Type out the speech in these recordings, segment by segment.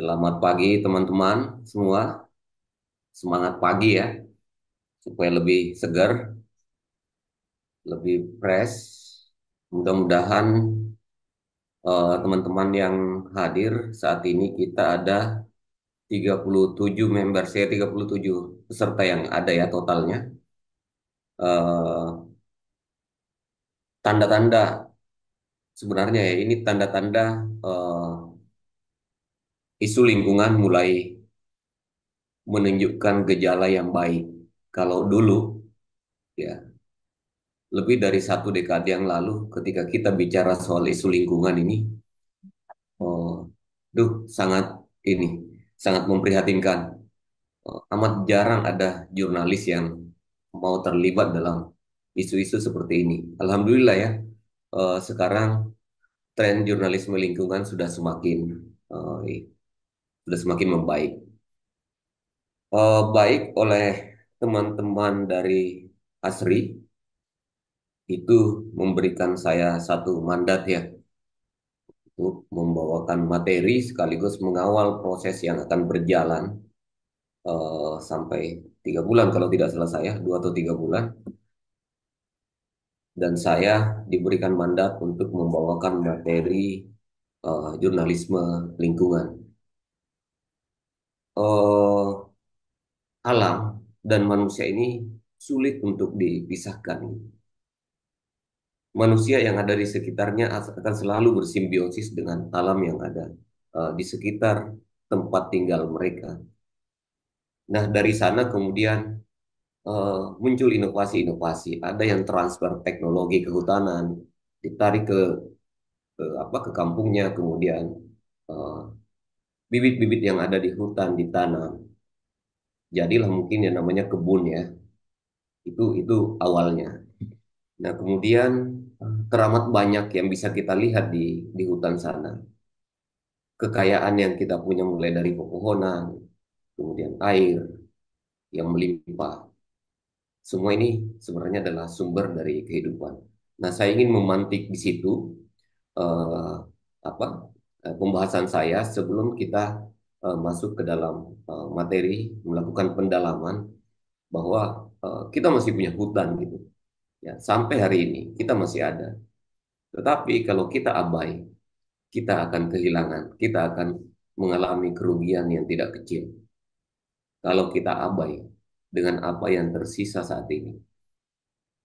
Selamat pagi teman-teman semua. Semangat pagi ya. Supaya lebih segar, lebih fresh. Mudah-mudahan eh, teman-teman uh, yang hadir saat ini kita ada 37 member saya 37 peserta yang ada ya totalnya. Eh, tanda-tanda sebenarnya ya ini tanda-tanda eh, isu lingkungan mulai menunjukkan gejala yang baik. Kalau dulu, ya lebih dari satu dekade yang lalu, ketika kita bicara soal isu lingkungan ini, oh, duh sangat ini sangat memprihatinkan. Oh, amat jarang ada jurnalis yang mau terlibat dalam isu-isu seperti ini. Alhamdulillah ya, eh, sekarang tren jurnalisme lingkungan sudah semakin eh, sudah semakin membaik. Uh, baik oleh teman-teman dari Asri itu memberikan saya satu mandat ya untuk membawakan materi sekaligus mengawal proses yang akan berjalan uh, sampai tiga bulan kalau tidak salah saya dua atau tiga bulan dan saya diberikan mandat untuk membawakan materi uh, jurnalisme lingkungan uh, alam dan manusia ini sulit untuk dipisahkan. Manusia yang ada di sekitarnya akan selalu bersimbiosis dengan alam yang ada uh, di sekitar tempat tinggal mereka. Nah, dari sana kemudian Uh, muncul inovasi-inovasi. Ada yang transfer teknologi kehutanan, ditarik ke, ke apa ke kampungnya, kemudian uh, bibit-bibit yang ada di hutan ditanam jadilah mungkin yang namanya kebun ya itu itu awalnya nah kemudian teramat banyak yang bisa kita lihat di di hutan sana kekayaan yang kita punya mulai dari pepohonan kemudian air yang melimpah semua ini sebenarnya adalah sumber dari kehidupan nah saya ingin memantik di situ uh, apa Eh, pembahasan saya sebelum kita eh, masuk ke dalam eh, materi melakukan pendalaman bahwa kita masih punya hutan gitu ya sampai hari ini kita masih ada tetapi kalau kita abai kita akan kehilangan kita akan mengalami kerugian yang tidak kecil kalau kita abai dengan apa yang tersisa saat ini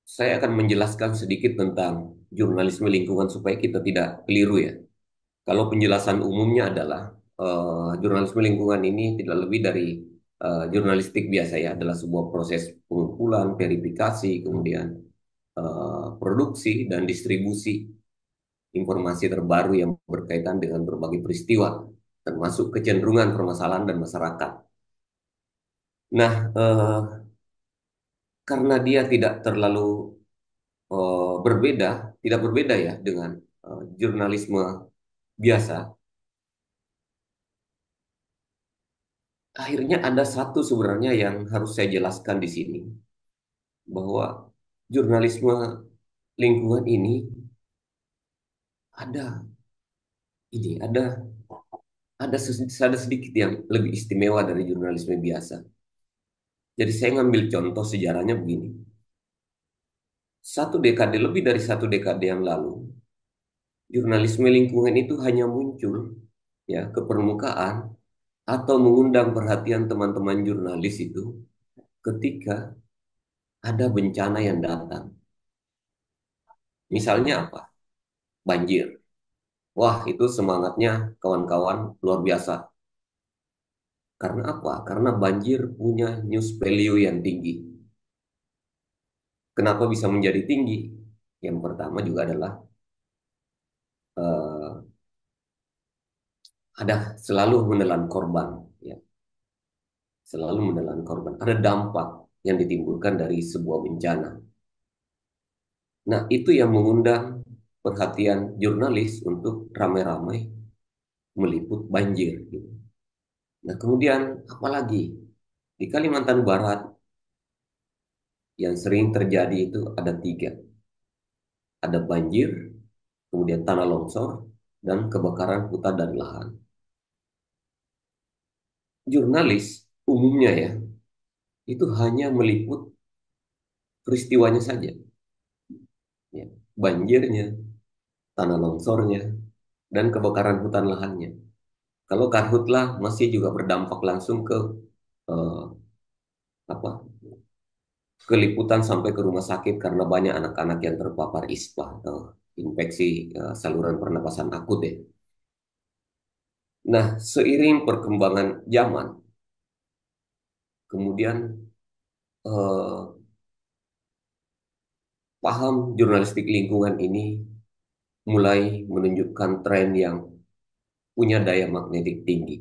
saya akan menjelaskan sedikit tentang jurnalisme lingkungan supaya kita tidak keliru ya kalau penjelasan umumnya adalah uh, jurnalisme lingkungan ini tidak lebih dari uh, jurnalistik biasa ya adalah sebuah proses pengumpulan, verifikasi, kemudian uh, produksi dan distribusi informasi terbaru yang berkaitan dengan berbagai peristiwa termasuk kecenderungan permasalahan dan masyarakat. Nah, eh, karena dia tidak terlalu eh, berbeda, tidak berbeda ya dengan eh, jurnalisme biasa, akhirnya ada satu sebenarnya yang harus saya jelaskan di sini bahwa jurnalisme lingkungan ini ada ini ada ada ada sedikit yang lebih istimewa dari jurnalisme biasa. Jadi saya ngambil contoh sejarahnya begini. Satu dekade lebih dari satu dekade yang lalu, jurnalisme lingkungan itu hanya muncul ya ke permukaan atau mengundang perhatian teman-teman jurnalis itu ketika ada bencana yang datang. Misalnya apa? Banjir. Wah, itu semangatnya kawan-kawan luar biasa. Karena apa? Karena banjir punya news value yang tinggi. Kenapa bisa menjadi tinggi? Yang pertama juga adalah uh, ada selalu menelan korban, ya. selalu menelan korban. Ada dampak yang ditimbulkan dari sebuah bencana. Nah, itu yang mengundang perhatian jurnalis untuk ramai-ramai meliput banjir. Gitu. Nah, kemudian apalagi di Kalimantan Barat yang sering terjadi itu ada tiga. Ada banjir, kemudian tanah longsor, dan kebakaran hutan dan lahan. Jurnalis umumnya ya, itu hanya meliput peristiwanya saja. Ya, banjirnya, tanah longsornya, dan kebakaran hutan lahannya. Kalau karhutlah masih juga berdampak langsung ke eh, apa keliputan sampai ke rumah sakit karena banyak anak-anak yang terpapar ispa. Eh, infeksi eh, saluran pernapasan akut ya. Nah, seiring perkembangan zaman, kemudian eh, paham jurnalistik lingkungan ini mulai menunjukkan tren yang punya daya magnetik tinggi.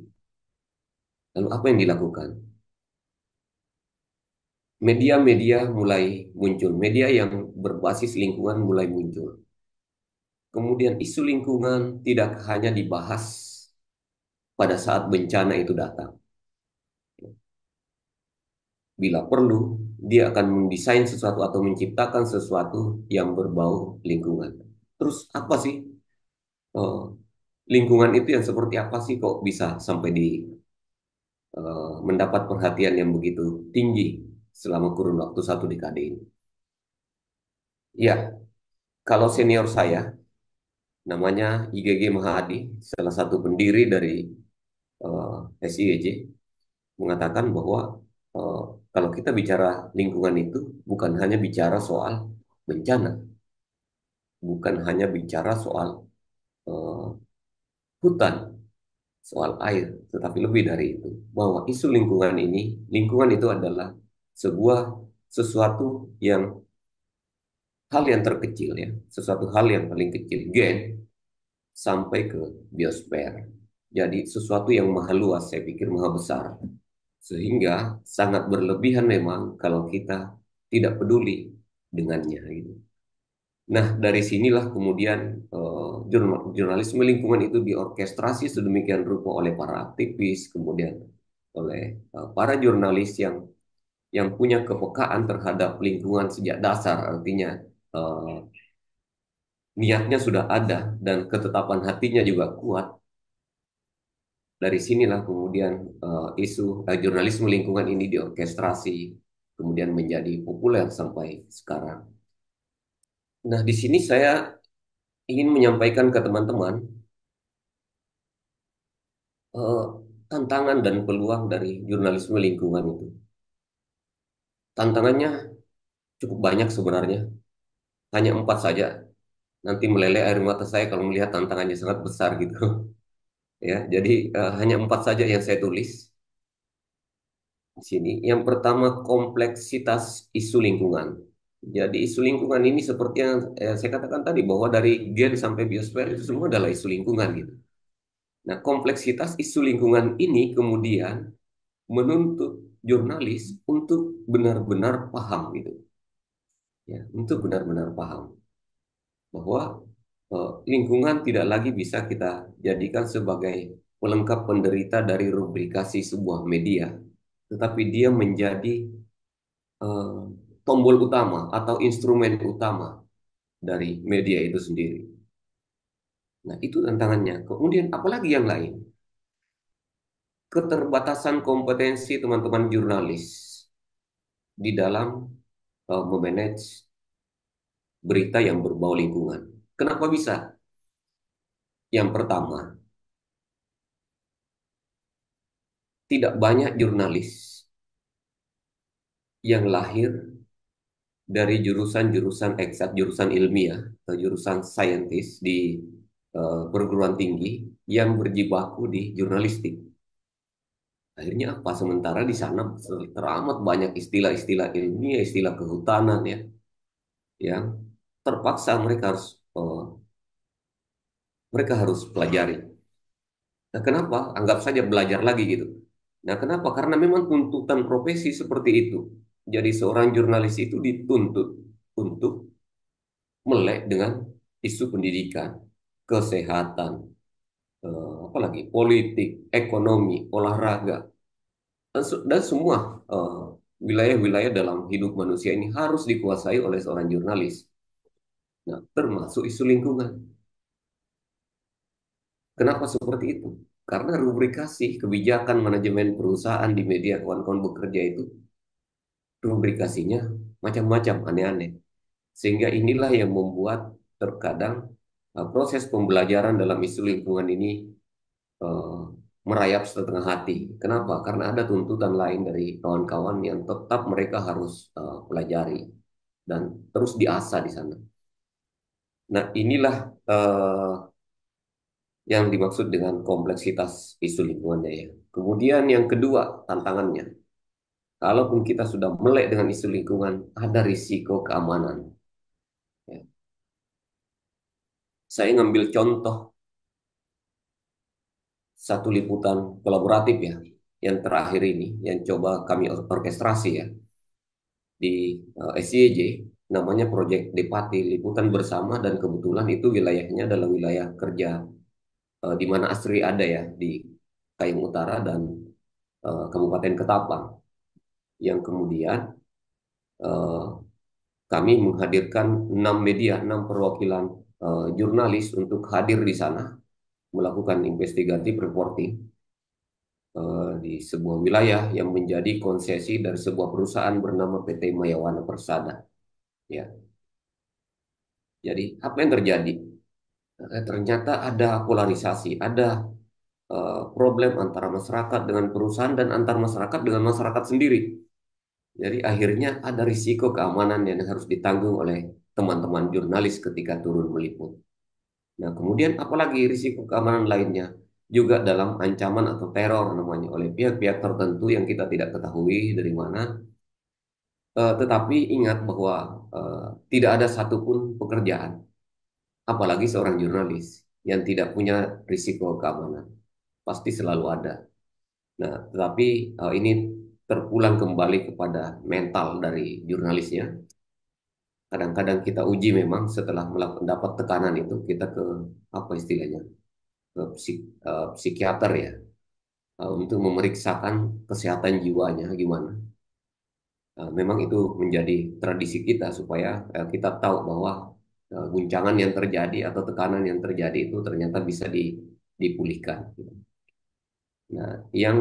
Lalu apa yang dilakukan? Media-media mulai muncul, media yang berbasis lingkungan mulai muncul. Kemudian isu lingkungan tidak hanya dibahas pada saat bencana itu datang. Bila perlu, dia akan mendesain sesuatu atau menciptakan sesuatu yang berbau lingkungan. Terus apa sih uh, lingkungan itu yang seperti apa sih kok bisa sampai di uh, mendapat perhatian yang begitu tinggi selama kurun waktu satu dekade ini? Ya, kalau senior saya namanya IGG Mahadi, salah satu pendiri dari uh, eh, SIEJ, mengatakan bahwa uh, kalau kita bicara lingkungan itu bukan hanya bicara soal bencana, bukan hanya bicara soal uh, hutan, soal air, tetapi lebih dari itu bahwa isu lingkungan ini, lingkungan itu adalah sebuah sesuatu yang hal yang terkecil ya, sesuatu hal yang paling kecil, gen, sampai ke biosfer. Jadi sesuatu yang maha luas, saya pikir maha besar. Sehingga sangat berlebihan memang kalau kita tidak peduli dengannya. Gitu. Nah, dari sinilah kemudian uh, eh, jurnal, jurnalisme lingkungan itu diorkestrasi sedemikian rupa oleh para aktivis, kemudian oleh uh, para jurnalis yang yang punya kepekaan terhadap lingkungan sejak dasar, artinya eh, niatnya sudah ada dan ketetapan hatinya juga kuat, dari sinilah kemudian eh, isu eh, jurnalisme lingkungan ini diorkestrasi, kemudian menjadi populer sampai sekarang. Nah, di sini saya ingin menyampaikan ke teman-teman eh, tantangan dan peluang dari jurnalisme lingkungan itu. Tantangannya cukup banyak sebenarnya, hanya empat saja. Nanti meleleh air mata saya kalau melihat tantangannya sangat besar gitu. ya, jadi uh, hanya empat saja yang saya tulis di sini. Yang pertama kompleksitas isu lingkungan. Jadi isu lingkungan ini seperti yang eh, saya katakan tadi bahwa dari gen sampai biosfer itu semua adalah isu lingkungan gitu. Nah, kompleksitas isu lingkungan ini kemudian menuntut jurnalis untuk benar-benar paham gitu ya, untuk benar-benar paham bahwa eh, lingkungan tidak lagi bisa kita jadikan sebagai pelengkap penderita dari rubrikasi sebuah media, tetapi dia menjadi eh, tombol utama atau instrumen utama dari media itu sendiri. Nah, itu tantangannya. Kemudian apalagi yang lain? Keterbatasan kompetensi teman-teman jurnalis di dalam uh, memanage berita yang berbau lingkungan. Kenapa bisa? Yang pertama, tidak banyak jurnalis yang lahir dari jurusan-jurusan eksak, jurusan ilmiah, atau jurusan saintis di uh, perguruan tinggi yang berjibaku di jurnalistik akhirnya apa sementara di sana teramat banyak istilah-istilah ilmiah istilah kehutanan ya yang terpaksa mereka harus uh, mereka harus pelajari nah kenapa anggap saja belajar lagi gitu nah kenapa karena memang tuntutan profesi seperti itu jadi seorang jurnalis itu dituntut untuk melek dengan isu pendidikan kesehatan apalagi politik, ekonomi, olahraga, dan, semua wilayah eh, wilayah-wilayah dalam hidup manusia ini harus dikuasai oleh seorang jurnalis. Nah, termasuk isu lingkungan. Kenapa seperti itu? Karena rubrikasi kebijakan manajemen perusahaan di media kawan-kawan bekerja itu rubrikasinya macam-macam aneh-aneh. Sehingga inilah yang membuat terkadang eh, proses pembelajaran dalam isu lingkungan ini Eh, merayap setengah hati. Kenapa? Karena ada tuntutan lain dari kawan-kawan yang tetap mereka harus uh, pelajari dan terus diasah di sana. Nah, inilah uh, yang dimaksud dengan kompleksitas isu lingkungannya ya. Kemudian yang kedua, tantangannya. Kalaupun kita sudah melek dengan isu lingkungan, ada risiko keamanan. Ya. Saya ngambil contoh satu liputan kolaboratif ya yang terakhir ini yang coba kami orkestrasi ya di uh, eh, SCJ namanya Project Depati liputan bersama dan kebetulan itu wilayahnya adalah wilayah kerja uh, di mana Asri ada ya di Kayung Utara dan uh, Kabupaten Ketapang yang kemudian uh, kami menghadirkan enam media, enam perwakilan uh, jurnalis untuk hadir di sana melakukan investigatif reporting eh, di sebuah wilayah yang menjadi konsesi dari sebuah perusahaan bernama PT Mayawana Persada. Ya. Jadi apa yang terjadi? Eh, ternyata ada polarisasi, ada eh, problem antara masyarakat dengan perusahaan dan antar masyarakat dengan masyarakat sendiri. Jadi akhirnya ada risiko keamanan yang harus ditanggung oleh teman-teman jurnalis ketika turun meliput. Nah, kemudian apalagi risiko keamanan lainnya juga dalam ancaman atau teror namanya oleh pihak-pihak tertentu yang kita tidak ketahui dari mana. E, tetapi ingat bahwa e, tidak ada satupun pekerjaan, apalagi seorang jurnalis yang tidak punya risiko keamanan, pasti selalu ada. Nah, tetapi e, ini terpulang kembali kepada mental dari jurnalisnya kadang-kadang kita uji memang setelah mendapat tekanan itu kita ke apa istilahnya ke psik, uh, psikiater ya uh, untuk memeriksakan kesehatan jiwanya gimana uh, memang itu menjadi tradisi kita supaya uh, kita tahu bahwa uh, guncangan yang terjadi atau tekanan yang terjadi itu ternyata bisa di, dipulihkan gitu. nah yang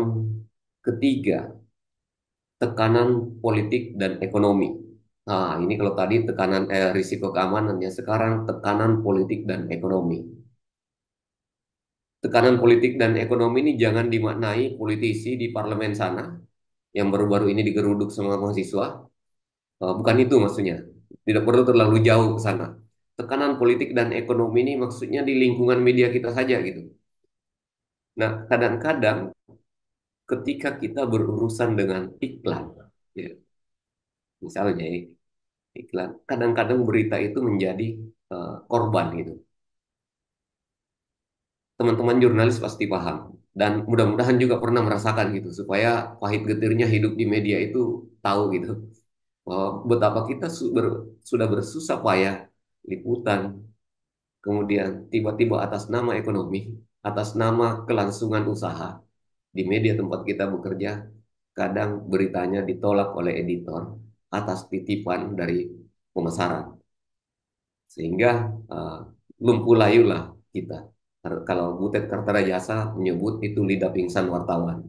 ketiga tekanan politik dan ekonomi Nah, ini kalau tadi tekanan eh, risiko keamanannya, sekarang tekanan politik dan ekonomi. Tekanan politik dan ekonomi ini jangan dimaknai politisi di parlemen sana yang baru-baru ini digeruduk sama mahasiswa. Uh, bukan itu maksudnya. Tidak perlu terlalu jauh ke sana. Tekanan politik dan ekonomi ini maksudnya di lingkungan media kita saja gitu. Nah, kadang-kadang ketika kita berurusan dengan iklan, ya, misalnya iklan kadang-kadang berita itu menjadi uh, korban gitu teman-teman jurnalis pasti paham dan mudah-mudahan juga pernah merasakan gitu supaya pahit getirnya hidup di media itu tahu gitu bahwa betapa kita su ber sudah bersusah payah liputan kemudian tiba-tiba atas nama ekonomi atas nama kelangsungan usaha di media tempat kita bekerja kadang beritanya ditolak oleh editor atas titipan dari pemasaran. Sehingga uh, eh, lumpuh layulah kita. Kalau Butet Kartarajasa menyebut itu lidah pingsan wartawan.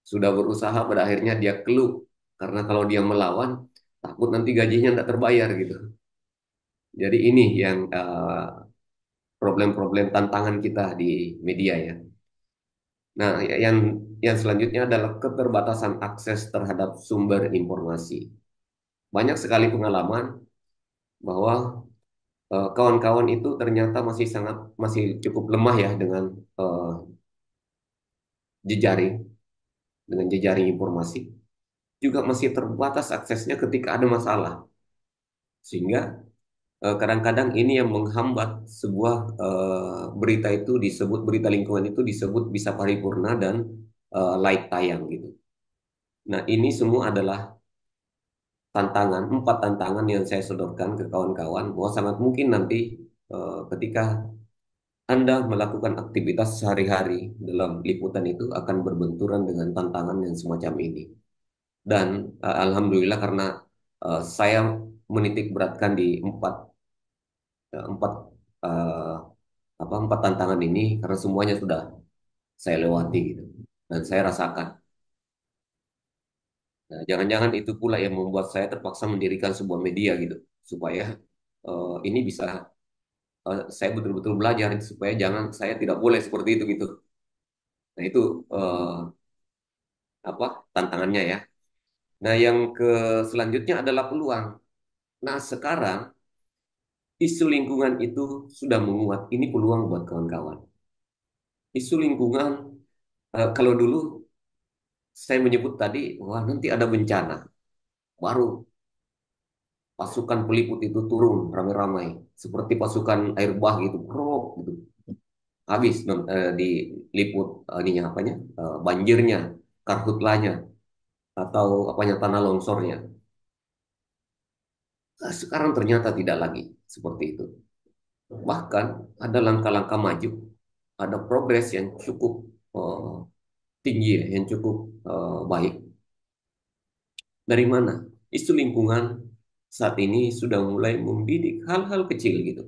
Sudah berusaha pada akhirnya dia keluh. Karena kalau dia melawan, takut nanti gajinya tidak terbayar gitu. Jadi ini yang problem eh, problem-problem tantangan kita di media ya. Nah, ya, yang yang selanjutnya adalah keterbatasan akses terhadap sumber informasi banyak sekali pengalaman bahwa eh, kawan-kawan uh, itu ternyata masih sangat masih cukup lemah ya dengan uh, jejaring dengan jejaring informasi juga masih terbatas aksesnya ketika ada masalah sehingga eh, kadang-kadang ini yang menghambat sebuah uh, berita itu disebut berita lingkungan itu disebut bisa paripurna dan uh, light tayang gitu. Nah ini semua adalah tantangan, empat tantangan yang saya sodorkan ke kawan-kawan bahwa sangat mungkin nanti e, ketika Anda melakukan aktivitas sehari-hari dalam liputan itu akan berbenturan dengan tantangan yang semacam ini. Dan e, alhamdulillah karena e, saya menitik beratkan di empat empat apa empat tantangan ini karena semuanya sudah saya lewati gitu dan saya rasakan Nah, jangan-jangan itu pula yang membuat saya terpaksa mendirikan sebuah media gitu supaya uh, ini bisa uh, saya betul-betul belajar gitu, supaya jangan saya tidak boleh seperti itu gitu. Nah itu uh, apa tantangannya ya. Nah yang ke selanjutnya adalah peluang. Nah sekarang isu lingkungan itu sudah menguat. Ini peluang buat kawan-kawan. Isu lingkungan uh, kalau dulu saya menyebut tadi bahwa nanti ada bencana baru pasukan peliput itu turun ramai-ramai seperti pasukan air bah gitu krok gitu habis eh, diliput eh, ininya apanya eh, banjirnya karhutlanya atau apanya tanah longsornya nah, sekarang ternyata tidak lagi seperti itu bahkan ada langkah-langkah maju ada progres yang cukup eh, tinggi ya, yang cukup uh, baik. Dari mana? Isu lingkungan saat ini sudah mulai membidik hal-hal kecil gitu.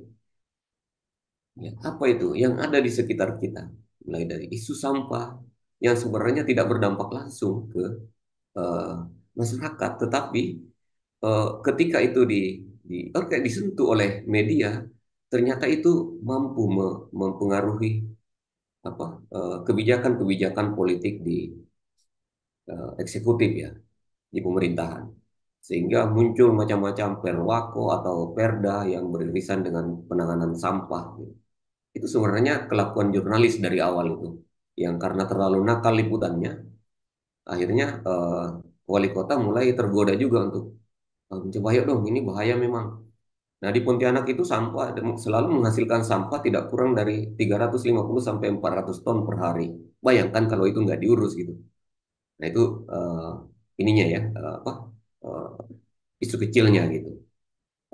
Ya, apa itu yang ada di sekitar kita? Mulai dari isu sampah yang sebenarnya tidak berdampak langsung ke uh, masyarakat, tetapi uh, ketika itu di, di okay, disentuh oleh media, ternyata itu mampu mempengaruhi apa eh, kebijakan-kebijakan politik di eh, eksekutif ya di pemerintahan sehingga muncul macam-macam perwako atau perda yang beririsan dengan penanganan sampah itu sebenarnya kelakuan jurnalis dari awal itu yang karena terlalu nakal liputannya akhirnya eh, wali kota mulai tergoda juga untuk mencoba yuk dong ini bahaya memang Nah, di Pontianak itu sampah selalu menghasilkan sampah tidak kurang dari 350 sampai 400 ton per hari. Bayangkan kalau itu nggak diurus gitu. Nah, itu uh, ininya ya, uh, apa? Uh, isu kecilnya gitu.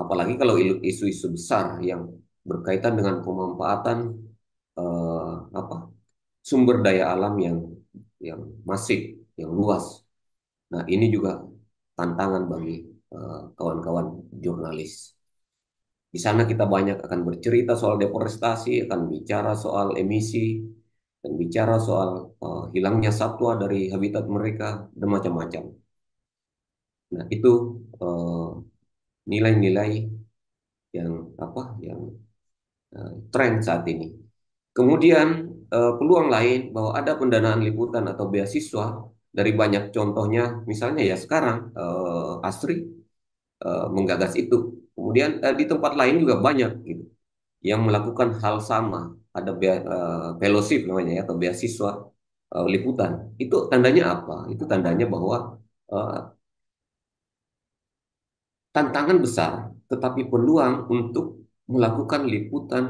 Apalagi kalau isu-isu besar yang berkaitan dengan pemanfaatan uh, apa? sumber daya alam yang yang masif, yang luas. Nah, ini juga tantangan bagi kawan-kawan uh, kawan -kawan jurnalis. Di sana kita banyak akan bercerita soal deforestasi, akan bicara soal emisi, dan bicara soal uh, hilangnya satwa dari habitat mereka dan macam-macam. Nah, itu eh, nilai-nilai uh, yang apa yang uh, tren saat ini. Kemudian uh, peluang lain bahwa ada pendanaan liputan atau beasiswa dari banyak contohnya misalnya ya sekarang uh, Asri uh, menggagas itu Kemudian eh, di tempat lain juga banyak gitu yang melakukan hal sama. Ada be- uh, eh, fellowship namanya ya atau beasiswa uh, liputan. Itu tandanya apa? Itu tandanya bahwa uh, tantangan besar tetapi peluang untuk melakukan liputan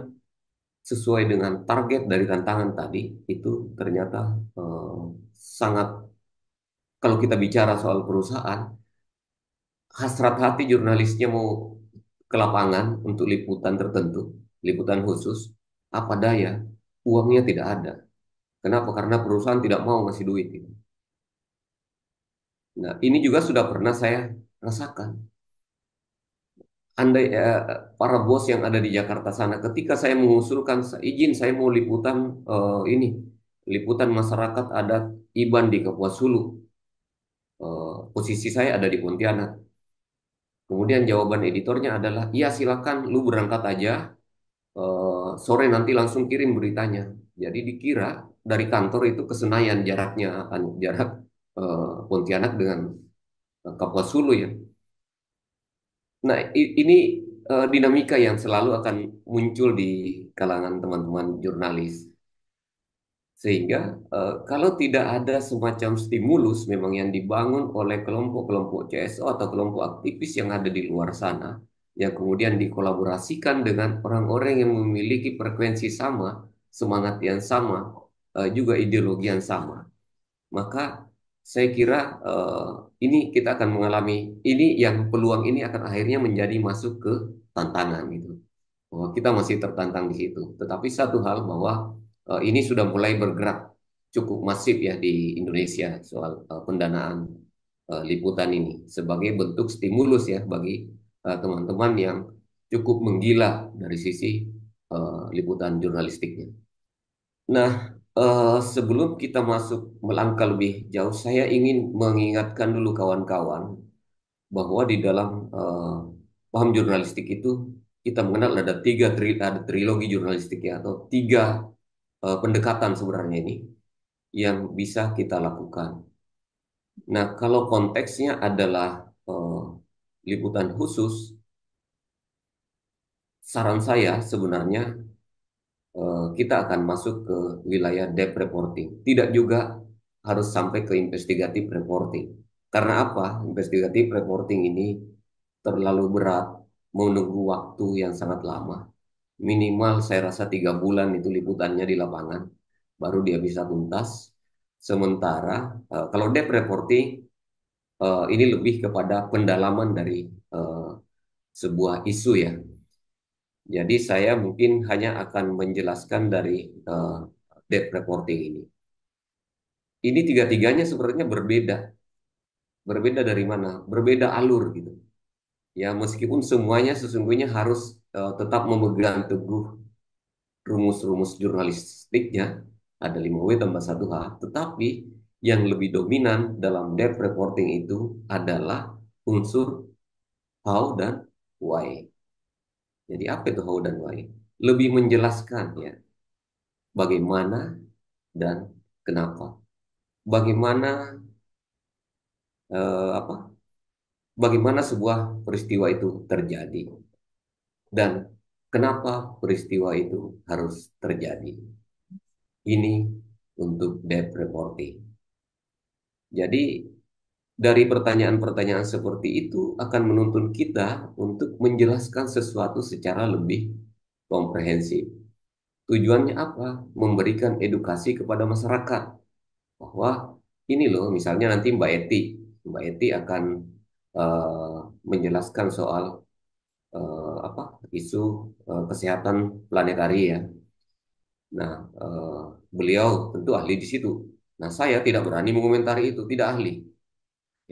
sesuai dengan target dari tantangan tadi itu ternyata uh, sangat kalau kita bicara soal perusahaan hasrat hati jurnalisnya mau ke lapangan untuk liputan tertentu, liputan khusus, apa daya, uangnya tidak ada. Kenapa? Karena perusahaan tidak mau ngasih duit. Gitu. Nah, ini juga sudah pernah saya rasakan. Andai eh, para bos yang ada di Jakarta sana, ketika saya mengusulkan izin saya mau liputan eh, ini, liputan masyarakat adat Iban di Kapuas Hulu, eh, posisi saya ada di Pontianak. Kemudian jawaban editornya adalah, iya silakan lu berangkat aja, uh, sore nanti langsung kirim beritanya. Jadi dikira dari kantor itu kesenayan Senayan jaraknya, jarak uh, Pontianak dengan eh, Kapuas Hulu ya. Nah ini dinamika yang selalu akan muncul di kalangan teman-teman jurnalis sehingga uh, kalau tidak ada semacam stimulus memang yang dibangun oleh kelompok-kelompok CSO atau kelompok aktivis yang ada di luar sana, yang kemudian dikolaborasikan dengan orang-orang yang memiliki frekuensi sama, semangat yang sama, uh, juga ideologi yang sama, maka saya kira uh, ini kita akan mengalami ini yang peluang ini akan akhirnya menjadi masuk ke tantangan itu Bahwa kita masih tertantang di situ. Tetapi satu hal bahwa Eh, ini sudah mulai bergerak cukup masif ya di Indonesia soal eh, pendanaan eh, liputan ini sebagai bentuk stimulus ya bagi teman-teman yang cukup menggila dari sisi liputan jurnalistiknya. Nah, sebelum kita masuk melangkah lebih jauh, saya ingin mengingatkan dulu kawan-kawan bahwa di dalam uh, paham jurnalistik itu kita mengenal ada tiga tri ada trilogi jurnalistik ya atau tiga uh, pendekatan sebenarnya ini yang bisa kita lakukan. Nah, kalau konteksnya adalah uh, liputan khusus, saran saya sebenarnya uh, kita akan masuk ke wilayah debt reporting. Tidak juga harus sampai ke investigative reporting. Karena apa? Investigative reporting ini terlalu berat, menunggu waktu yang sangat lama minimal saya rasa tiga bulan itu liputannya di lapangan baru dia bisa tuntas. Sementara eh, kalau debt reporting eh, ini lebih kepada pendalaman dari eh, sebuah isu ya. Jadi saya mungkin hanya akan menjelaskan dari uh, debt reporting ini. Ini tiga-tiganya sebenarnya berbeda. Berbeda dari mana? Berbeda alur gitu. Ya meskipun semuanya sesungguhnya harus uh, tetap memegang teguh rumus-rumus jurnalistiknya ada 5W tambah 1H, tetapi yang lebih dominan dalam depth reporting itu adalah unsur how dan why. Jadi apa itu how dan why? Lebih menjelaskan ya bagaimana dan kenapa. Bagaimana eh, apa? Bagaimana sebuah peristiwa itu terjadi dan kenapa peristiwa itu harus terjadi. Ini untuk debt reporting. Jadi dari pertanyaan-pertanyaan seperti itu akan menuntun kita untuk menjelaskan sesuatu secara lebih komprehensif. Tujuannya apa? Memberikan edukasi kepada masyarakat bahwa ini loh misalnya nanti Mbak Eti, Mbak Eti akan uh, menjelaskan soal uh, apa isu uh, kesehatan planetari ya. Nah, uh, beliau tentu ahli di situ. Nah, saya tidak berani mengomentari itu, tidak ahli.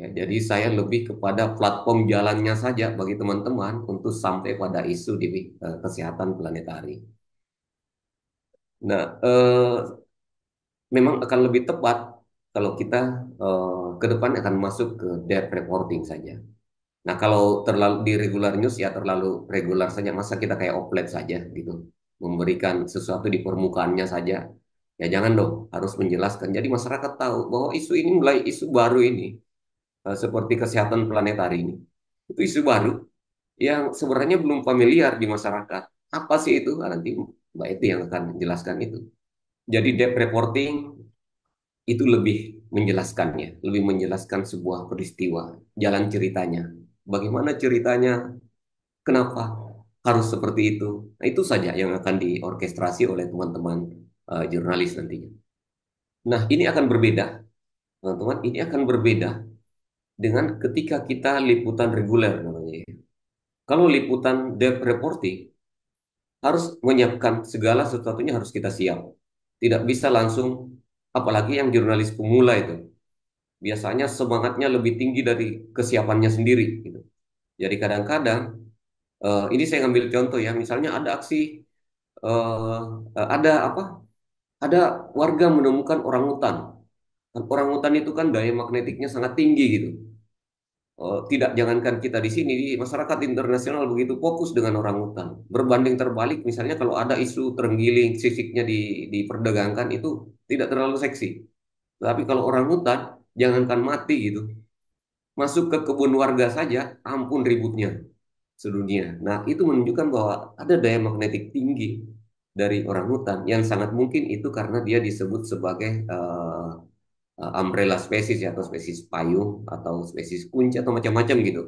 Ya, jadi saya lebih kepada platform jalannya saja bagi teman-teman untuk sampai pada isu di uh, kesehatan planetari. Nah, uh, memang akan lebih tepat kalau kita uh, ke depan akan masuk ke debt reporting saja. Nah, kalau terlalu di regular news ya terlalu regular saja, masa kita kayak oplet saja gitu, memberikan sesuatu di permukaannya saja. Ya jangan dong, harus menjelaskan. Jadi masyarakat tahu bahwa isu ini mulai isu baru ini, eh, seperti kesehatan planetari ini. Itu isu baru yang sebenarnya belum familiar di masyarakat. Apa sih itu? Nah, nanti Mbak Eti yang akan menjelaskan itu. Jadi debt reporting itu lebih menjelaskannya, lebih menjelaskan sebuah peristiwa, jalan ceritanya, bagaimana ceritanya, kenapa harus seperti itu. Nah, itu saja yang akan diorkestrasi oleh teman-teman uh, jurnalis nantinya. Nah, ini akan berbeda. Teman-teman, ini akan berbeda dengan ketika kita liputan reguler namanya. Ya. Kalau liputan depth reporting harus menyiapkan segala sesuatunya harus kita siap. Tidak bisa langsung apalagi yang jurnalis pemula itu biasanya semangatnya lebih tinggi dari kesiapannya sendiri gitu. Jadi kadang-kadang uh, ini saya ngambil contoh ya, misalnya ada aksi uh, ada apa? Ada warga menemukan orang hutan. Dan orang hutan itu kan daya magnetiknya sangat tinggi gitu. Uh, tidak jangankan kita di sini masyarakat internasional begitu fokus dengan orang hutan. Berbanding terbalik misalnya kalau ada isu terenggiling sisiknya di diperdagangkan itu tidak terlalu seksi. Tapi kalau orang hutan jangankan mati gitu. Masuk ke kebun warga saja, ampun ributnya sedunia. Nah, itu menunjukkan bahwa ada daya magnetik tinggi dari orang hutan yang sangat mungkin itu karena dia disebut sebagai uh, umbrella species ya, atau spesies payung atau spesies kunci atau macam-macam gitu.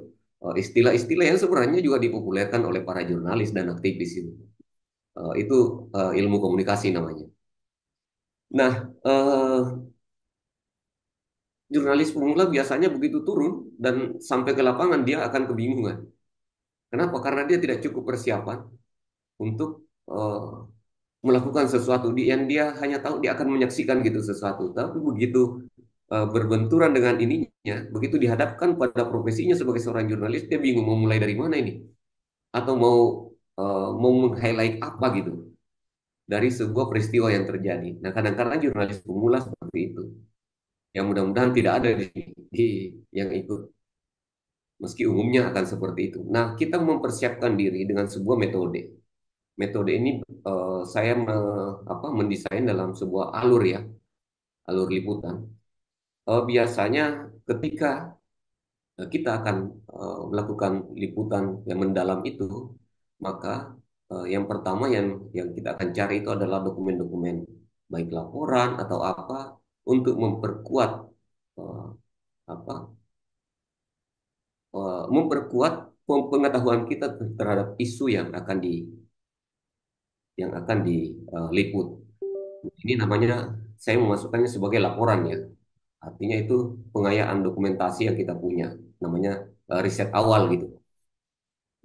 Eh, istilah-istilah uh, yang sebenarnya juga dipopulerkan oleh para jurnalis dan aktivis itu. Uh, itu uh, ilmu komunikasi namanya. Nah, uh, jurnalis pemula biasanya begitu turun dan sampai ke lapangan dia akan kebingungan. Kenapa? Karena dia tidak cukup persiapan untuk uh, melakukan sesuatu. Yang dia hanya tahu dia akan menyaksikan gitu sesuatu. Tapi begitu uh, berbenturan dengan ininya, begitu dihadapkan pada profesinya sebagai seorang jurnalis, dia bingung mau mulai dari mana ini, atau mau uh, mau meng-highlight apa gitu dari sebuah peristiwa yang terjadi. Nah, kadang-kadang jurnalis pemula seperti itu yang mudah-mudahan tidak ada di, di yang ikut meski umumnya akan seperti itu. Nah, kita mempersiapkan diri dengan sebuah metode. Metode ini uh, saya me, apa, mendesain dalam sebuah alur ya, alur liputan. Uh, biasanya ketika uh, kita akan uh, melakukan liputan yang mendalam itu, maka uh, yang pertama yang yang kita akan cari itu adalah dokumen-dokumen, baik laporan atau apa untuk memperkuat uh, apa uh, memperkuat pengetahuan kita terhadap isu yang akan di yang akan diliput. Eh, uh, Ini namanya saya memasukkannya sebagai laporan ya. Artinya itu pengayaan dokumentasi yang kita punya, namanya uh, riset awal gitu.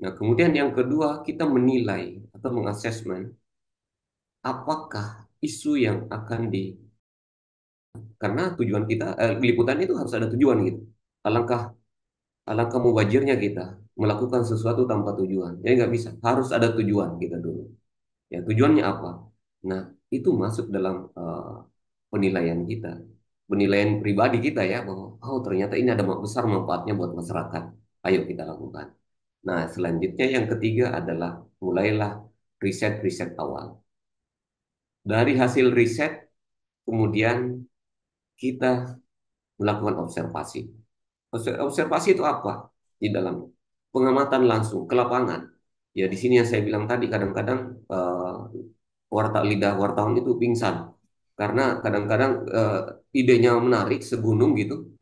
Nah, kemudian yang kedua, kita menilai atau mengasesmen apakah isu yang akan di karena tujuan kita eh, liputan itu harus ada tujuan gitu alangkah alangkah mubajirnya kita melakukan sesuatu tanpa tujuan jadi ya, nggak bisa harus ada tujuan kita dulu ya tujuannya apa nah itu masuk dalam uh, penilaian kita penilaian pribadi kita ya bahwa oh ternyata ini ada besar manfaatnya buat masyarakat ayo kita lakukan nah selanjutnya yang ketiga adalah mulailah riset riset awal dari hasil riset kemudian kita melakukan observasi. Observasi itu apa? Di dalam pengamatan langsung ke lapangan. Ya di sini yang saya bilang tadi kadang-kadang uh, warta lidah wartawan itu pingsan karena kadang-kadang uh, idenya menarik segunung gitu,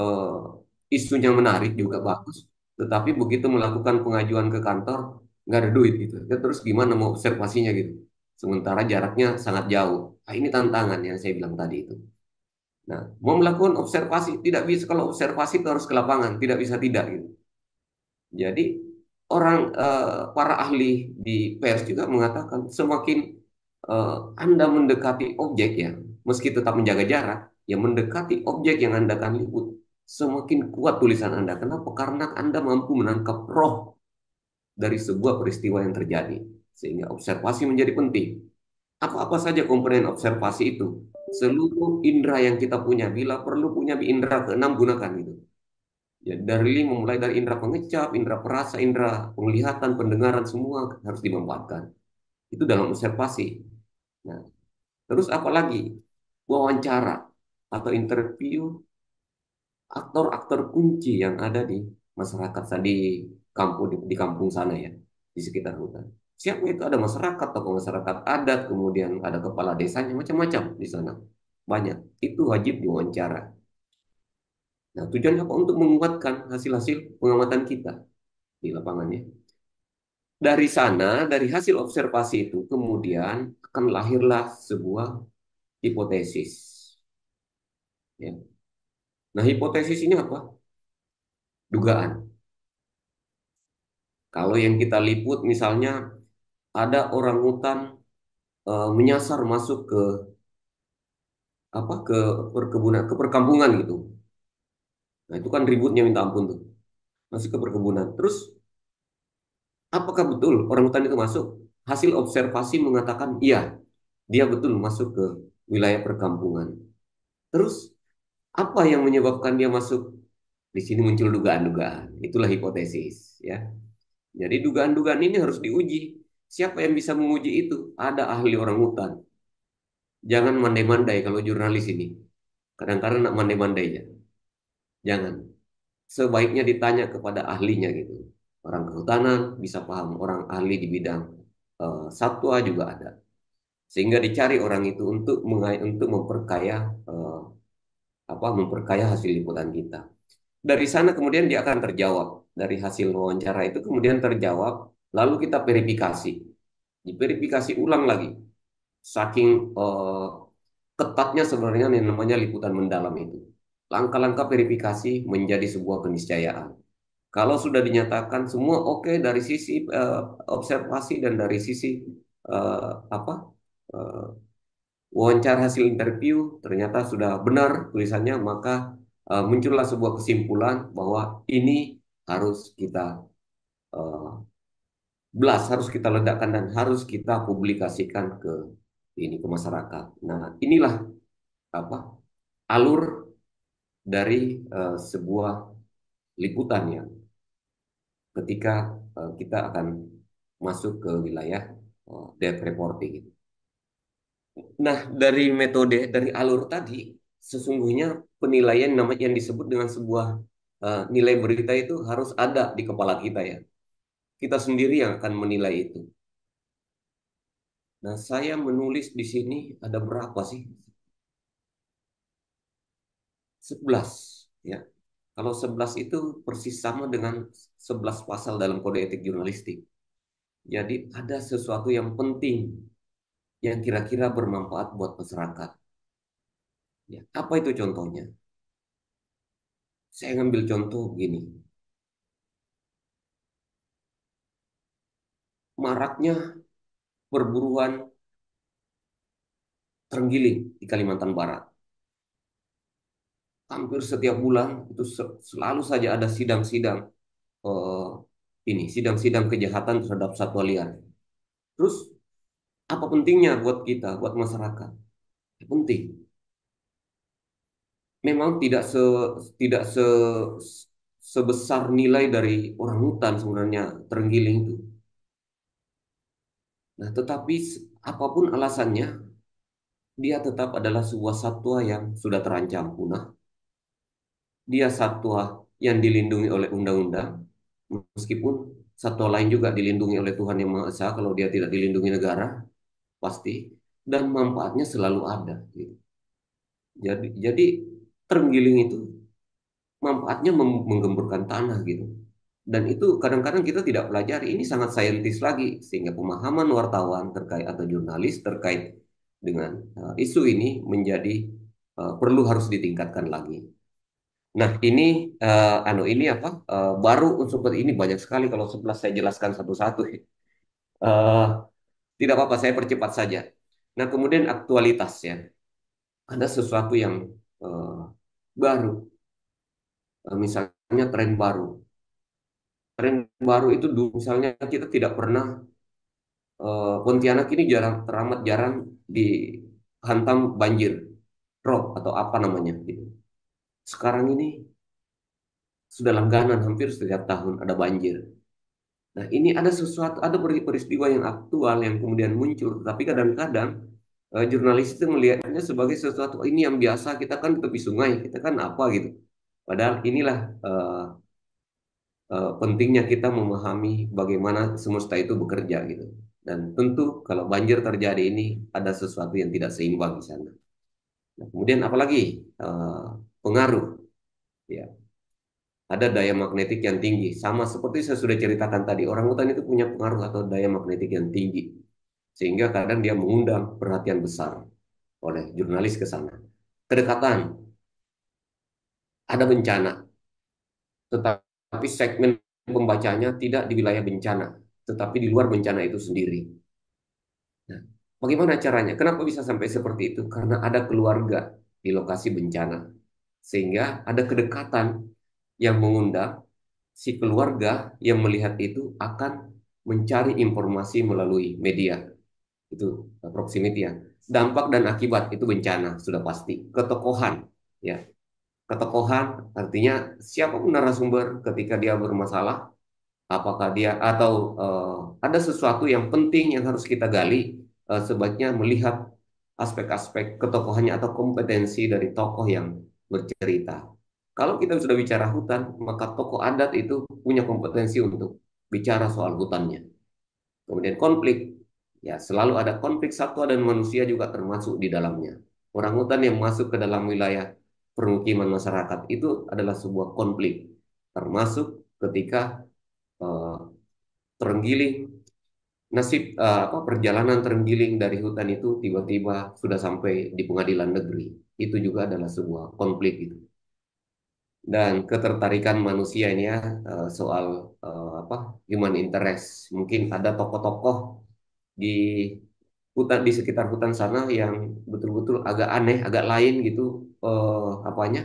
uh, isunya menarik juga bagus, tetapi begitu melakukan pengajuan ke kantor nggak ada duit gitu. Ya, terus gimana mau observasinya gitu? Sementara jaraknya sangat jauh. Nah, ini tantangan yang saya bilang tadi itu. Nah, mau melakukan observasi tidak bisa kalau observasi itu harus ke lapangan, tidak bisa tidak gitu. Jadi orang eh, para ahli di pers juga mengatakan semakin eh, Anda mendekati objek ya, meski tetap menjaga jarak, ya mendekati objek yang Anda akan liput, semakin kuat tulisan Anda. Kenapa? Karena Anda mampu menangkap roh dari sebuah peristiwa yang terjadi. Sehingga observasi menjadi penting. Apa-apa saja komponen observasi itu? seluruh indera yang kita punya bila perlu punya indera keenam gunakan itu ya dari memulai dari indera pengecap indera perasa indera penglihatan pendengaran semua harus dimanfaatkan itu dalam observasi nah terus apalagi wawancara atau interview aktor-aktor kunci yang ada di masyarakat di kampung di kampung sana ya di sekitar hutan siapa itu ada masyarakat atau masyarakat adat kemudian ada kepala desanya macam-macam di sana banyak itu wajib diwawancara nah tujuan apa untuk menguatkan hasil-hasil pengamatan kita di lapangannya dari sana dari hasil observasi itu kemudian akan lahirlah sebuah hipotesis ya. nah hipotesis ini apa dugaan kalau yang kita liput misalnya ada orang hutan uh, eh, menyasar masuk ke apa ke perkebunan ke perkampungan gitu. Nah, itu kan ributnya minta ampun tuh. Masuk ke perkebunan. Terus apakah betul orang hutan itu masuk? Hasil observasi mengatakan iya, dia betul masuk ke wilayah perkampungan. Terus apa yang menyebabkan dia masuk? Di sini muncul dugaan-dugaan. Itulah hipotesis, ya. Jadi dugaan-dugaan ini harus diuji. Siapa yang bisa menguji itu? Ada ahli orang hutan. Jangan mandai-mandai kalau jurnalis ini. Kadang-kadang nak mandai-mandainya. Jangan. Sebaiknya ditanya kepada ahlinya gitu. Orang kehutanan bisa paham, orang ahli di bidang uh, satwa juga ada. Sehingga dicari orang itu untuk untuk memperkaya uh, apa memperkaya hasil liputan kita. Dari sana kemudian dia akan terjawab. Dari hasil wawancara itu kemudian terjawab Lalu kita verifikasi. Diverifikasi ulang lagi. Saking eh, ketatnya sebenarnya yang namanya liputan mendalam itu. Langkah-langkah verifikasi menjadi sebuah keniscayaan. Kalau sudah dinyatakan semua oke okay dari sisi eh, observasi dan dari sisi eh, apa eh, wawancara hasil interview ternyata sudah benar tulisannya maka uh, muncullah sebuah kesimpulan bahwa ini harus kita uh, harus kita ledakkan dan harus kita publikasikan ke ini ke masyarakat. Nah, inilah apa alur dari uh, sebuah liputan yang ketika uh, kita akan masuk ke wilayah uh, debt reporting. Nah, dari metode dari alur tadi sesungguhnya penilaian namanya yang disebut dengan sebuah uh, nilai berita itu harus ada di kepala kita ya kita sendiri yang akan menilai itu. Nah, saya menulis di sini ada berapa sih? 11 ya. Kalau 11 itu persis sama dengan 11 pasal dalam kode etik jurnalistik. Jadi ada sesuatu yang penting yang kira-kira bermanfaat buat masyarakat. Ya, apa itu contohnya? Saya ngambil contoh gini. maraknya perburuan terenggiling di Kalimantan Barat. Hampir setiap bulan itu selalu saja ada sidang-sidang eh, ini, sidang-sidang kejahatan terhadap satwa liar. Terus apa pentingnya buat kita, buat masyarakat? Ya, penting. Memang tidak se tidak se sebesar nilai dari orang hutan sebenarnya terenggiling itu. Nah, tetapi apapun alasannya, dia tetap adalah sebuah satwa yang sudah terancam punah. Dia satwa yang dilindungi oleh undang-undang, meskipun satwa lain juga dilindungi oleh Tuhan Yang Maha Esa kalau dia tidak dilindungi negara, pasti dan manfaatnya selalu ada. Gitu. Jadi jadi terenggiling itu manfaatnya menggemburkan tanah gitu dan itu kadang-kadang kita tidak pelajari ini sangat saintis lagi sehingga pemahaman wartawan terkait atau jurnalis terkait dengan eh, isu ini menjadi eh, perlu harus ditingkatkan lagi. Nah ini uh, anu ini apa uh, baru unsur ini banyak sekali kalau sebelas saya jelaskan satu-satu. Uh, tidak apa-apa saya percepat saja. Nah kemudian aktualitas ya ada sesuatu yang uh, baru uh, misalnya tren baru tren baru itu misalnya kita tidak pernah uh, Pontianak ini jarang teramat jarang dihantam banjir rob atau apa namanya gitu. Sekarang ini sudah langganan hampir setiap tahun ada banjir. Nah, ini ada sesuatu, ada peristiwa yang aktual yang kemudian muncul, tapi kadang-kadang uh, jurnalis itu melihatnya sebagai sesuatu oh, ini yang biasa kita kan tepi sungai, kita kan apa gitu. Padahal inilah uh, Eh, pentingnya kita memahami bagaimana semesta itu bekerja gitu. Dan tentu kalau banjir terjadi ini ada sesuatu yang tidak seimbang di sana. Nah, kemudian apalagi uh, pengaruh, ya ada daya magnetik yang tinggi. Sama seperti saya sudah ceritakan tadi, orang hutan itu punya pengaruh atau daya magnetik yang tinggi, sehingga kadang dia mengundang perhatian besar oleh jurnalis ke sana. Kedekatan, ada bencana, tetapi tapi segmen pembacanya tidak di wilayah bencana, tetapi di luar bencana itu sendiri. Nah, bagaimana caranya? Kenapa bisa sampai seperti itu? Karena ada keluarga di lokasi bencana. Sehingga ada kedekatan yang mengundang si keluarga yang melihat itu akan mencari informasi melalui media. Itu uh, proximity ya. Dampak dan akibat itu bencana sudah pasti, ketokohan ya ketokohan artinya siapa pun narasumber ketika dia bermasalah apakah dia atau uh, ada sesuatu yang penting yang harus kita gali uh, sebaiknya melihat aspek-aspek ketokohannya atau kompetensi dari tokoh yang bercerita kalau kita sudah bicara hutan maka tokoh adat itu punya kompetensi untuk bicara soal hutannya kemudian konflik ya selalu ada konflik satwa dan manusia juga termasuk di dalamnya orang hutan yang masuk ke dalam wilayah permukiman masyarakat itu adalah sebuah konflik, termasuk ketika uh, terenggiling nasib uh, apa perjalanan terenggiling dari hutan itu tiba-tiba sudah sampai di pengadilan negeri itu juga adalah sebuah konflik itu dan ketertarikan manusia ini ya eh, soal uh, apa human interest mungkin ada tokoh-tokoh di hutan di sekitar hutan sana yang betul-betul agak aneh agak lain gitu eh, apanya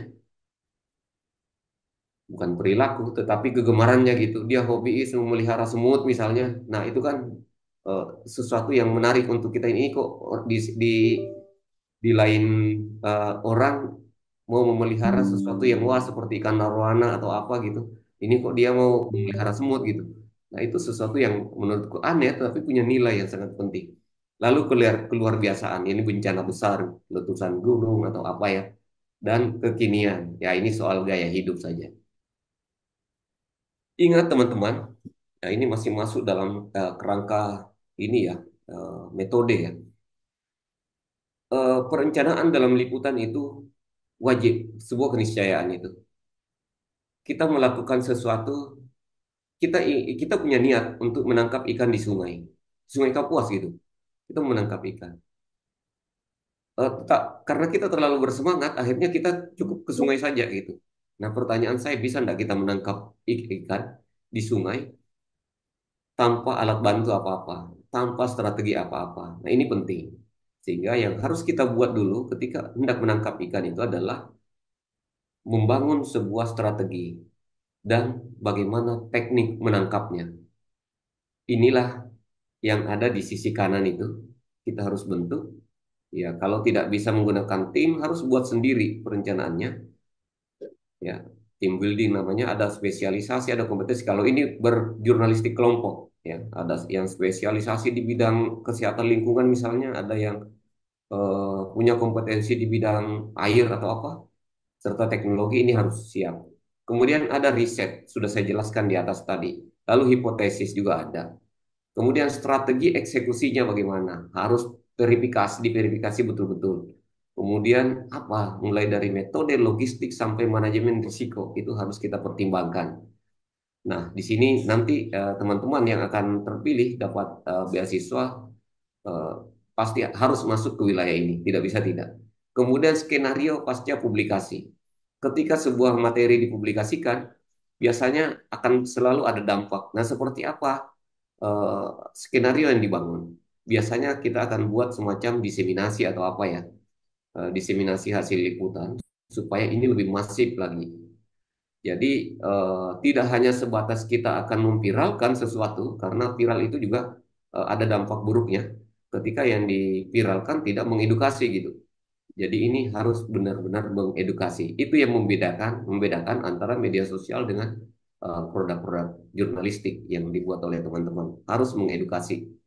bukan perilaku tetapi kegemarannya gitu dia hobi memelihara semut misalnya nah itu kan eh, sesuatu yang menarik untuk kita ini kok di di, di lain eh, orang mau memelihara sesuatu yang wah seperti ikan narwana atau apa gitu ini kok dia mau memelihara semut gitu nah itu sesuatu yang menurutku aneh tapi punya nilai yang sangat penting lalu keluar keluar biasaan ini bencana besar letusan gunung atau apa ya dan kekinian. Ya, ini soal gaya hidup saja. Ingat teman-teman, ya ini masih masuk dalam uh, kerangka ini ya, uh, metode ya. Uh, perencanaan dalam liputan itu wajib, sebuah keniscayaan itu. Kita melakukan sesuatu, kita kita punya niat untuk menangkap ikan di sungai. Sungai Kapuas gitu. Kita menangkap ikan. Eh, karena kita terlalu bersemangat, akhirnya kita cukup ke sungai saja gitu. Nah, pertanyaan saya bisa tidak kita menangkap ikan di sungai tanpa alat bantu apa-apa, tanpa strategi apa-apa. Nah, ini penting. Sehingga yang harus kita buat dulu ketika hendak menangkap ikan itu adalah membangun sebuah strategi dan bagaimana teknik menangkapnya. Inilah yang ada di sisi kanan itu kita harus bentuk Ya, kalau tidak bisa menggunakan tim harus buat sendiri perencanaannya. Ya, tim building namanya ada spesialisasi, ada kompetensi. Kalau ini berjurnalistik kelompok, ya, ada yang spesialisasi di bidang kesehatan lingkungan misalnya, ada yang eh, punya kompetensi di bidang air atau apa, serta teknologi ini harus siap. Kemudian ada riset, sudah saya jelaskan di atas tadi. Lalu hipotesis juga ada. Kemudian strategi eksekusinya bagaimana? Harus verifikasi diverifikasi betul-betul. Kemudian apa? Mulai dari metode logistik sampai manajemen risiko itu harus kita pertimbangkan. Nah, di sini nanti eh, teman-teman uh, yang akan terpilih dapat uh, beasiswa uh, pasti harus masuk ke wilayah ini, tidak bisa tidak. Kemudian skenario pasca publikasi. Ketika sebuah materi dipublikasikan, biasanya akan selalu ada dampak. Nah, seperti apa uh, skenario yang dibangun? biasanya kita akan buat semacam diseminasi atau apa ya, eh, diseminasi hasil liputan supaya ini lebih masif lagi. Jadi eh, tidak hanya sebatas kita akan memviralkan sesuatu karena viral itu juga eh, ada dampak buruknya ketika yang diviralkan tidak mengedukasi gitu. Jadi ini harus benar-benar mengedukasi. Itu yang membedakan membedakan antara media sosial dengan produk -produk jurnalistik yang dibuat oleh teman-teman. Harus mengedukasi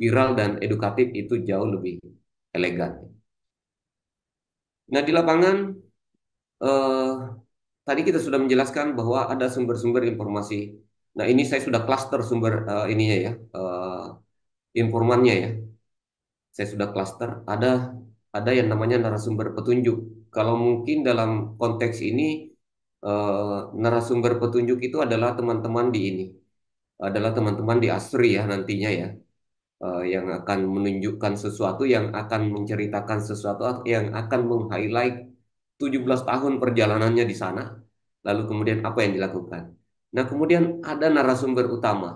viral dan edukatif itu jauh lebih elegan. Nah di lapangan eh, tadi kita sudah menjelaskan bahwa ada sumber-sumber informasi. Nah ini saya sudah klaster sumber eh, ininya ya eh, informannya ya. Saya sudah klaster. Ada ada yang namanya narasumber petunjuk. Kalau mungkin dalam konteks ini eh, narasumber petunjuk itu adalah teman-teman di ini adalah teman-teman di Asri ya nantinya ya uh, yang akan menunjukkan sesuatu, yang akan menceritakan sesuatu, yang akan meng-highlight 17 tahun perjalanannya di sana, lalu kemudian apa yang dilakukan. Nah kemudian ada narasumber utama,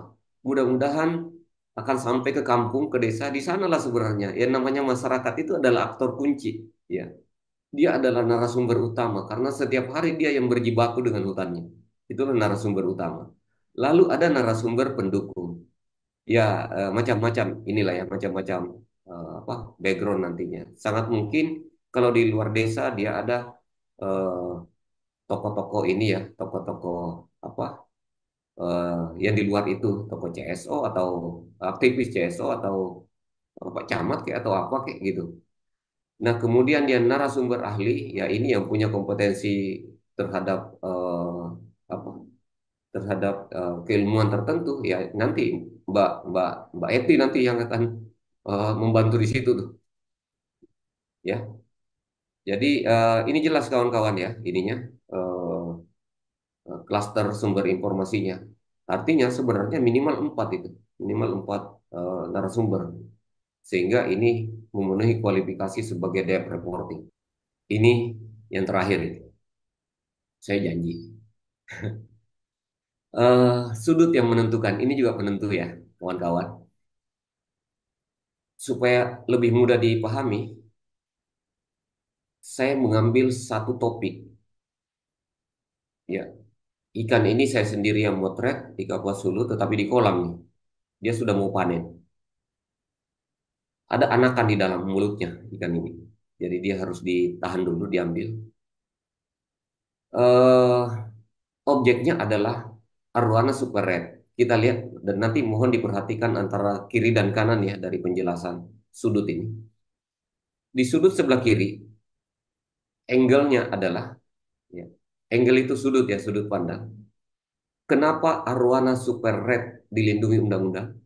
mudah-mudahan akan sampai ke kampung, ke desa, di sanalah sebenarnya. Yang namanya masyarakat itu adalah aktor kunci. ya Dia adalah narasumber utama, karena setiap hari dia yang berjibaku dengan hutannya. Itulah narasumber utama. Lalu ada narasumber pendukung ya eh, macam-macam inilah ya macam-macam eh, apa background nantinya. Sangat mungkin kalau di luar desa dia ada eh, toko-toko ini ya, toko-toko apa eh, yang di luar itu toko CSO atau aktivis CSO atau Pak Camat kayak atau apa kayak gitu. Nah, kemudian dia narasumber ahli ya ini yang punya kompetensi terhadap eh, apa terhadap eh, keilmuan tertentu ya nanti Mbak Mbak Mbak Eti nanti yang akan uh, membantu di situ tuh. Ya. Jadi uh, ini jelas kawan-kawan ya ininya eh, klaster uh, sumber informasinya. Artinya sebenarnya minimal empat itu, minimal empat uh, narasumber sehingga ini memenuhi kualifikasi sebagai dev reporting. Ini yang terakhir itu. Saya janji. uh, sudut yang menentukan. Ini juga penentu ya, kawan-kawan. Supaya lebih mudah dipahami, saya mengambil satu topik. Ya, ikan ini saya sendiri yang motret di kapal sulu tetapi di kolam nih. Dia sudah mau panen. Ada anakan di dalam mulutnya ikan ini. Jadi dia harus ditahan dulu, diambil. Uh, objeknya adalah arwana super red. Kita lihat dan nanti mohon diperhatikan antara kiri dan kanan ya dari penjelasan sudut ini. Di sudut sebelah kiri, angle-nya adalah, ya, angle itu sudut ya, sudut pandang. Kenapa arwana super red dilindungi undang-undang?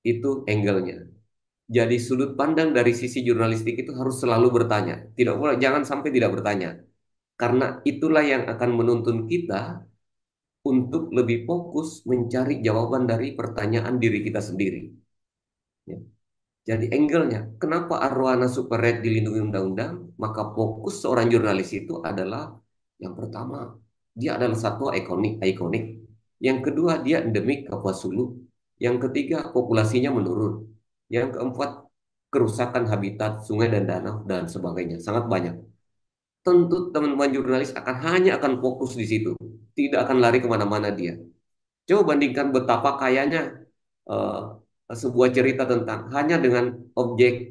Itu angle-nya. Jadi sudut pandang dari sisi jurnalistik itu harus selalu bertanya. Tidak boleh, jangan sampai tidak bertanya. Karena itulah yang akan menuntun kita untuk lebih fokus mencari jawaban dari pertanyaan diri kita sendiri. Ya. Jadi angle-nya, kenapa arwana super red dilindungi undang-undang? Maka fokus seorang jurnalis itu adalah yang pertama, dia adalah satu ikonik, ikonik. Yang kedua, dia endemik Kapua Sulu. Yang ketiga, populasinya menurun. Yang keempat, kerusakan habitat, sungai dan danau, dan sebagainya. Sangat banyak tentu teman-teman jurnalis akan hanya akan fokus di situ, tidak akan lari kemana-mana dia. Coba bandingkan betapa kayanya uh, sebuah cerita tentang hanya dengan objek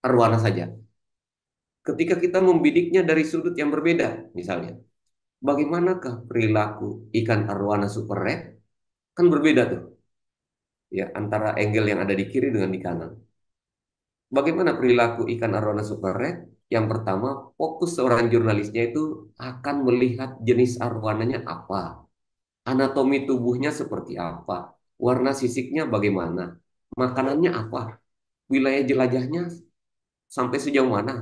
arwana saja. Ketika kita membidiknya dari sudut yang berbeda, misalnya, bagaimanakah perilaku ikan arwana super red? Kan berbeda tuh. Ya, antara angle yang ada di kiri dengan di kanan. Bagaimana perilaku ikan arwana super red yang pertama, fokus seorang jurnalisnya itu akan melihat jenis arwananya apa, anatomi tubuhnya seperti apa, warna sisiknya bagaimana, makanannya apa, wilayah jelajahnya sampai sejauh mana,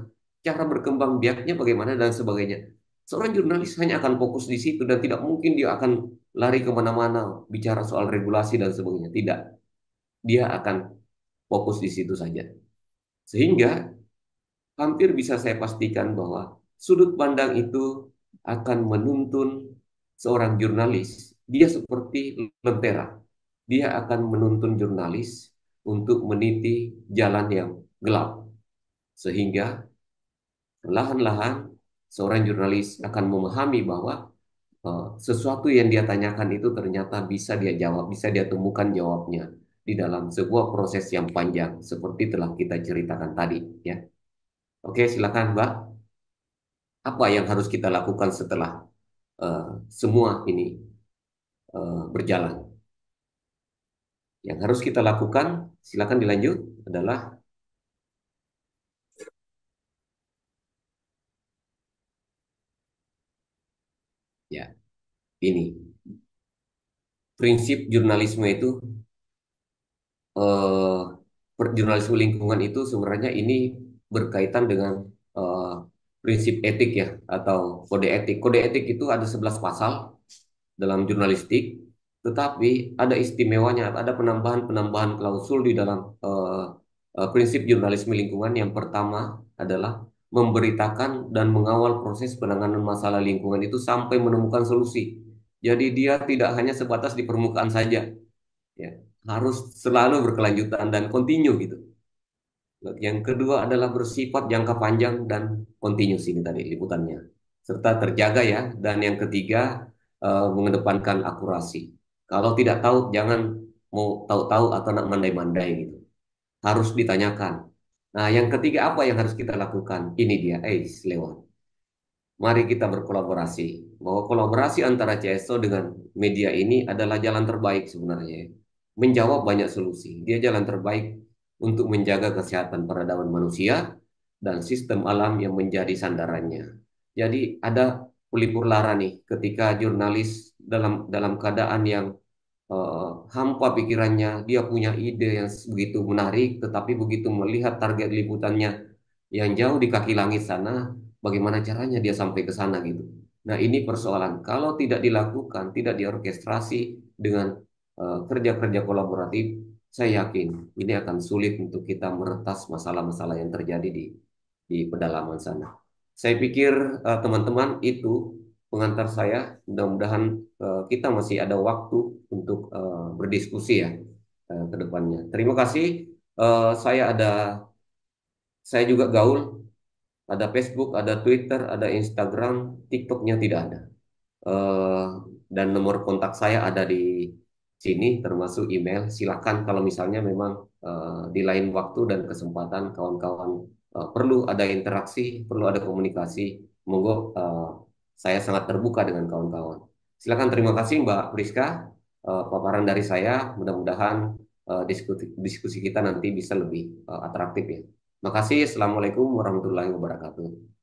cara berkembang biaknya bagaimana, dan sebagainya. Seorang jurnalis hanya akan fokus di situ dan tidak mungkin dia akan lari kemana-mana bicara soal regulasi dan sebagainya. Tidak. Dia akan fokus di situ saja. Sehingga hampir bisa saya pastikan bahwa sudut pandang itu akan menuntun seorang jurnalis. Dia seperti lentera. Dia akan menuntun jurnalis untuk meniti jalan yang gelap. Sehingga perlahan lahan seorang jurnalis akan memahami bahwa eh, sesuatu yang dia tanyakan itu ternyata bisa dia jawab, bisa dia temukan jawabnya di dalam sebuah proses yang panjang seperti telah kita ceritakan tadi ya. Oke, silakan Mbak. Apa yang harus kita lakukan setelah uh, semua ini uh, berjalan? Yang harus kita lakukan, silakan dilanjut, adalah ya ini prinsip jurnalisme itu eh, jurnalisme lingkungan itu sebenarnya ini berkaitan dengan uh, prinsip etik ya atau kode etik. Kode etik itu ada 11 pasal dalam jurnalistik, tetapi ada istimewanya, ada penambahan-penambahan klausul di dalam uh, uh, prinsip jurnalisme lingkungan. Yang pertama adalah memberitakan dan mengawal proses penanganan masalah lingkungan itu sampai menemukan solusi. Jadi dia tidak hanya sebatas di permukaan saja. Ya, harus selalu berkelanjutan dan kontinu gitu. Yang kedua adalah bersifat jangka panjang dan kontinus ini tadi liputannya. Serta terjaga ya. Dan yang ketiga uh, mengedepankan akurasi. Kalau tidak tahu jangan mau tahu-tahu atau nak mandai-mandai gitu. Harus ditanyakan. Nah, yang ketiga apa yang harus kita lakukan? Ini dia, eh, lewat. Mari kita berkolaborasi. Bahwa kolaborasi antara CSO dengan media ini adalah jalan terbaik sebenarnya. Menjawab banyak solusi. Dia jalan terbaik untuk menjaga kesehatan peradaban manusia dan sistem alam yang menjadi sandarannya. Jadi ada pelipur lara nih ketika jurnalis dalam dalam keadaan yang uh, hampa pikirannya, dia punya ide yang begitu menarik, tetapi begitu melihat target liputannya yang jauh di kaki langit sana, bagaimana caranya dia sampai ke sana gitu. Nah, ini persoalan. Kalau tidak dilakukan, tidak diorkestrasi dengan eh, kerja-kerja uh, kerja -kerja kolaboratif, saya yakin ini akan sulit untuk kita meretas masalah-masalah yang terjadi di di pedalaman sana. Saya pikir eh, teman-teman uh, itu pengantar saya. Mudah-mudahan uh, kita masih ada waktu untuk uh, berdiskusi ya uh, ke depannya. Terima kasih. Uh, saya ada saya juga gaul. Ada Facebook, ada Twitter, ada Instagram, TikToknya tidak ada. Uh, dan nomor kontak saya ada di sini termasuk email. Silakan kalau misalnya memang uh, di lain waktu dan kesempatan kawan-kawan uh, perlu ada interaksi, perlu ada komunikasi, monggo uh, saya sangat terbuka dengan kawan-kawan. Silakan terima kasih Mbak Priska uh, paparan dari saya. Mudah-mudahan uh, diskusi, diskusi kita nanti bisa lebih uh, atraktif ya. Terima Makasih. Assalamualaikum warahmatullahi wabarakatuh.